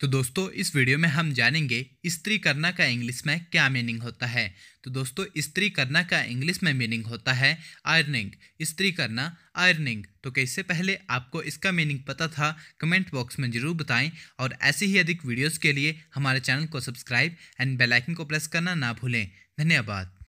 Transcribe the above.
तो दोस्तों इस वीडियो में हम जानेंगे स्त्री करना का इंग्लिश में क्या मीनिंग होता है तो दोस्तों स्त्री करना का इंग्लिश में मीनिंग होता है आयरनिंग स्त्री करना आयरनिंग तो कैसे पहले आपको इसका मीनिंग पता था कमेंट बॉक्स में ज़रूर बताएं और ऐसे ही अधिक वीडियोस के लिए हमारे चैनल को सब्सक्राइब एंड बेलाइकन को प्रेस करना ना भूलें धन्यवाद